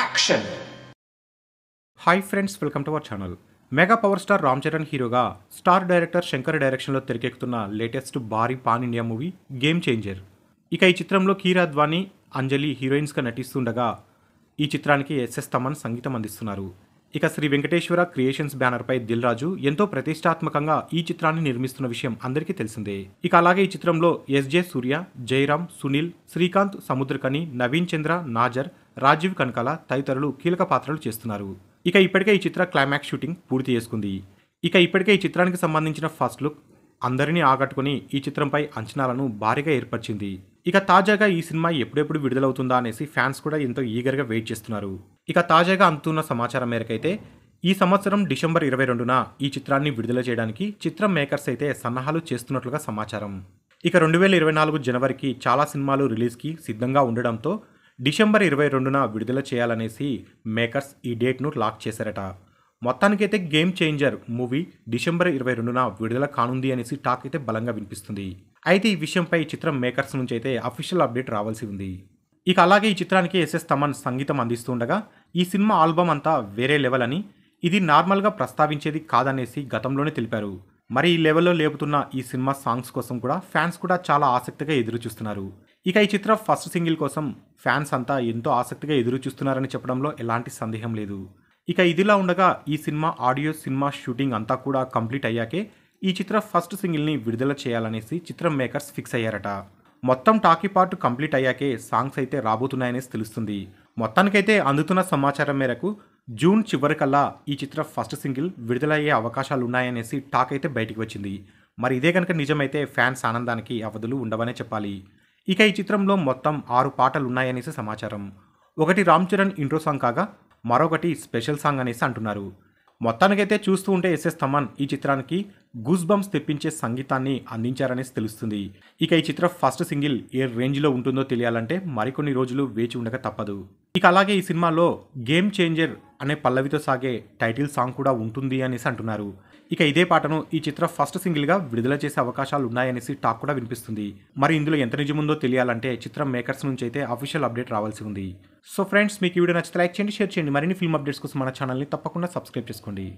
action hi friends welcome to our channel mega power star Ram Charan హీరోగా star director Shankar డైరెక్షన్లో తెరకెక్కుతున్న latest భారీ pan India movie game changer ఇక ఈ చిత్రంలో కీరా ద్వానీ అంజలి హీరోయిన్స్గా నటిస్తుండగా ఈ చిత్రానికి ఎస్ఎస్ తమన్ సంగీతం అందిస్తున్నారు ఇక శ్రీ వెంకటేశ్వర క్రియేషన్స్ బ్యానర్పై దిల్ రాజు ఎంతో ప్రతిష్టాత్మకంగా ఈ చిత్రాన్ని నిర్మిస్తున్న విషయం అందరికీ తెలిసిందే ఇక అలాగే ఈ చిత్రంలో ఎస్జే సూర్య జయరామ్ సునీల్ శ్రీకాంత్ సముద్రకని నవీన్ చంద్ర నాజర్ రాజీవ్ కనకాల తదితరులు కీలక పాత్రలు చేస్తున్నారు ఇక ఇప్పటికే ఈ చిత్ర క్లైమాక్స్ షూటింగ్ పూర్తి చేసుకుంది ఇక ఇప్పటికే ఈ చిత్రానికి సంబంధించిన ఫస్ట్ లుక్ అందరినీ ఆకట్టుకుని ఈ చిత్రంపై అంచనాలను భారీగా ఏర్పరిచింది ఇక తాజాగా ఈ సినిమా ఎప్పుడెప్పుడు విడుదలవుతుందా అనేసి ఫ్యాన్స్ కూడా ఎంతో ఈగర్గా వెయిట్ చేస్తున్నారు ఇక తాజాగా అందుతున్న సమాచారం మేరకైతే ఈ సంవత్సరం డిసెంబర్ ఇరవై రెండున ఈ చిత్రాన్ని విడుదల చేయడానికి చిత్రం మేకర్స్ అయితే సన్నాహాలు చేస్తున్నట్లుగా సమాచారం ఇక రెండు వేల ఇరవై నాలుగు జనవరికి చాలా సినిమాలు రిలీజ్కి సిద్ధంగా ఉండడంతో డిసెంబర్ ఇరవై రెండున విడుదల చేయాలనేసి మేకర్స్ ఈ డేట్ను లాక్ చేశారట మొత్తానికైతే గేమ్ చేంజర్ మూవీ డిసెంబర్ ఇరవై రెండున విడుదల కానుంది అనేసి టాక్ అయితే బలంగా వినిపిస్తుంది అయితే ఈ విషయంపై చిత్రం మేకర్స్ నుంచి అయితే అఫీషియల్ అప్డేట్ రావాల్సి ఉంది ఇక అలాగే ఈ చిత్రానికి ఎస్ఎస్ తమన్ సంగీతం అందిస్తుండగా ఈ సినిమా ఆల్బమ్ అంతా వేరే లెవెల్ అని ఇది నార్మల్గా ప్రస్తావించేది కాదనేసి గతంలోనే తెలిపారు మరి ఈ లెవెల్లో లేపుతున్న ఈ సినిమా సాంగ్స్ కోసం కూడా ఫ్యాన్స్ కూడా చాలా ఆసక్తిగా ఎదురు చూస్తున్నారు ఇక ఈ చిత్రం ఫస్ట్ సింగిల్ కోసం ఫ్యాన్స్ అంతా ఎంతో ఆసక్తిగా ఎదురు చూస్తున్నారని చెప్పడంలో ఎలాంటి సందేహం లేదు ఇక ఇదిలా ఉండగా ఈ సినిమా ఆడియో సినిమా షూటింగ్ అంతా కూడా కంప్లీట్ అయ్యాకే ఈ చిత్ర ఫస్ట్ సింగిల్ని విడుదల చేయాలనేసి చిత్రం మేకర్స్ ఫిక్స్ అయ్యారట మొత్తం టాకీ పార్ట్ కంప్లీట్ అయ్యాకే సాంగ్స్ అయితే రాబోతున్నాయనేసి తెలుస్తుంది మొత్తానికైతే అందుతున్న సమాచారం మేరకు జూన్ చివరికల్లా ఈ చిత్ర ఫస్ట్ సింగిల్ విడుదలయ్యే అవకాశాలు ఉన్నాయనేసి టాక్ అయితే బయటికి వచ్చింది మరి ఇదే కనుక నిజమైతే ఫ్యాన్స్ ఆనందానికి అవధులు ఉండవనే చెప్పాలి ఇక ఈ చిత్రంలో మొత్తం ఆరు పాటలు ఉన్నాయనేసి సమాచారం ఒకటి రామ్ చరణ్ ఇంట్రో సాంగ్ కాగా మరొకటి స్పెషల్ సాంగ్ అనేసి అంటున్నారు మొత్తానికైతే చూస్తూ ఉంటే ఎస్ఎస్ తమన్ ఈ చిత్రానికి గూస్ బంప్స్ తెప్పించే సంగీతాన్ని అందించారనేసి తెలుస్తుంది ఇక ఈ చిత్రం ఫస్ట్ సింగిల్ ఏ రేంజ్లో ఉంటుందో తెలియాలంటే మరికొన్ని రోజులు వేచి ఉండక తప్పదు ఇక అలాగే ఈ సినిమాలో గేమ్ చేంజర్ అనే పల్లవితో సాగే టైటిల్ సాంగ్ కూడా ఉంటుంది అనేసి అంటున్నారు ఇక ఇదే పాటను ఈ చిత్ర ఫస్ట్ సింగిల్గా విడుదల చేసే అవకాశాలు ఉన్నాయనేసి టాక్ కూడా వినిపిస్తుంది మరి ఇందులో ఎంత నిజముందో తెలియాలంటే చిత్రం మేకర్స్ నుంచి అయితే అఫీషియల్ అప్డేట్ రావాల్సి ఉంది సో ఫ్రెండ్స్ మీకు ఈ వీడియో నచ్చితే లైక్ చేయండి షేర్ చేయండి మరిన్ని ఫిల్మ్ అప్డేట్స్ కోసం మన ఛానల్ని తప్పకుండా సబ్స్క్రైబ్ చేసుకోండి